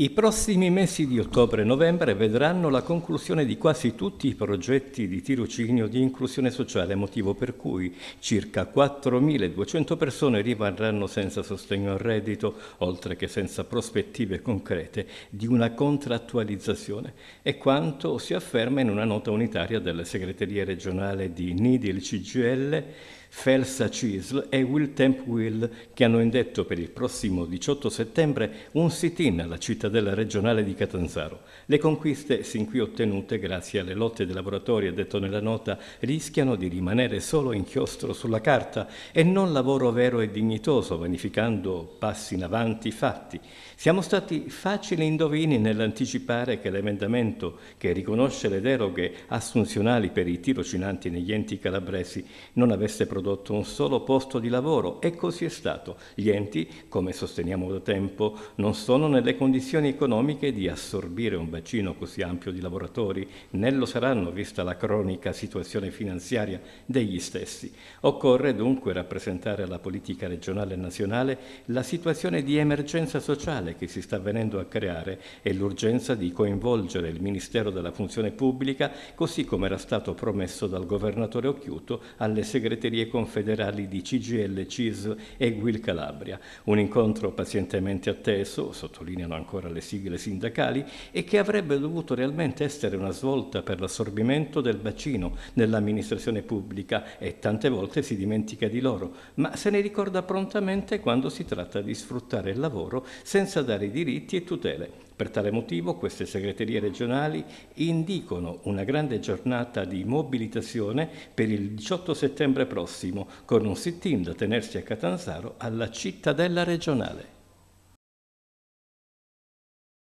I prossimi mesi di ottobre e novembre vedranno la conclusione di quasi tutti i progetti di tirocinio di inclusione sociale, motivo per cui circa 4.200 persone rimarranno senza sostegno al reddito, oltre che senza prospettive concrete di una contrattualizzazione. È quanto si afferma in una nota unitaria della segreteria regionale di NIDI il CGL Felsa Cisl e Will Temp Will che hanno indetto per il prossimo 18 settembre un sit-in alla cittadella regionale di Catanzaro. Le conquiste sin qui ottenute grazie alle lotte dei lavoratori, ha detto nella nota, rischiano di rimanere solo inchiostro sulla carta e non lavoro vero e dignitoso, vanificando passi in avanti fatti. Siamo stati facili indovini nell'anticipare che l'emendamento che riconosce le deroghe assunzionali per i tirocinanti negli enti calabresi non avesse prodotto prodotto un solo posto di lavoro e così è stato. Gli enti, come sosteniamo da tempo, non sono nelle condizioni economiche di assorbire un bacino così ampio di lavoratori, né lo saranno vista la cronica situazione finanziaria degli stessi. Occorre dunque rappresentare alla politica regionale e nazionale la situazione di emergenza sociale che si sta venendo a creare e l'urgenza di coinvolgere il Ministero della Funzione Pubblica, così come era stato promesso dal governatore Occhiuto, alle segreterie confederali di CGL, CIS e Guil Calabria. Un incontro pazientemente atteso, sottolineano ancora le sigle sindacali, e che avrebbe dovuto realmente essere una svolta per l'assorbimento del bacino nell'amministrazione pubblica e tante volte si dimentica di loro, ma se ne ricorda prontamente quando si tratta di sfruttare il lavoro senza dare diritti e tutele per tale motivo queste segreterie regionali indicano una grande giornata di mobilitazione per il 18 settembre prossimo con un sit-in da tenersi a Catanzaro alla cittadella regionale.